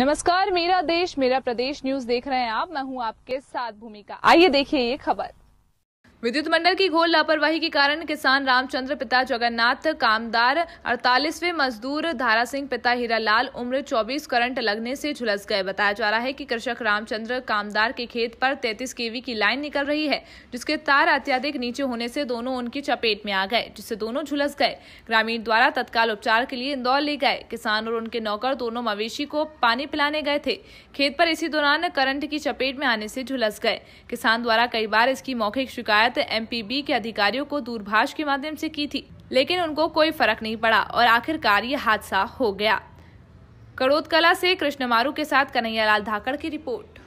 नमस्कार मेरा देश मेरा प्रदेश न्यूज देख रहे हैं आप मैं हूं आपके साथ भूमिका आइए देखिए ये खबर विद्युत मंडल की घोर लापरवाही के कारण किसान रामचंद्र पिता जगन्नाथ कामदार अड़तालीसवें मजदूर धारा सिंह पिता हीरालाल उम्र 24 करंट लगने से झुलस गए बताया जा रहा है कि कृषक रामचंद्र कामदार के खेत पर 33 केवी की लाइन निकल रही है जिसके तार अत्याधिक नीचे होने से दोनों उनकी चपेट में आ गए जिससे दोनों झुलस गए ग्रामीण द्वारा तत्काल उपचार के लिए इंदौर ले गए किसान और उनके नौकर दोनों मवेशी को पानी पिलाने गए थे खेत पर इसी दौरान करंट की चपेट में आने से झुलस गए किसान द्वारा कई बार इसकी मौखिक शिकायत शिकायत एमपीबी के अधिकारियों को दूरभाष के माध्यम से की थी लेकिन उनको कोई फर्क नहीं पड़ा और आखिरकार ये हादसा हो गया कड़ोद से कृष्ण मारू के साथ कन्हैयालाल धाकड़ की रिपोर्ट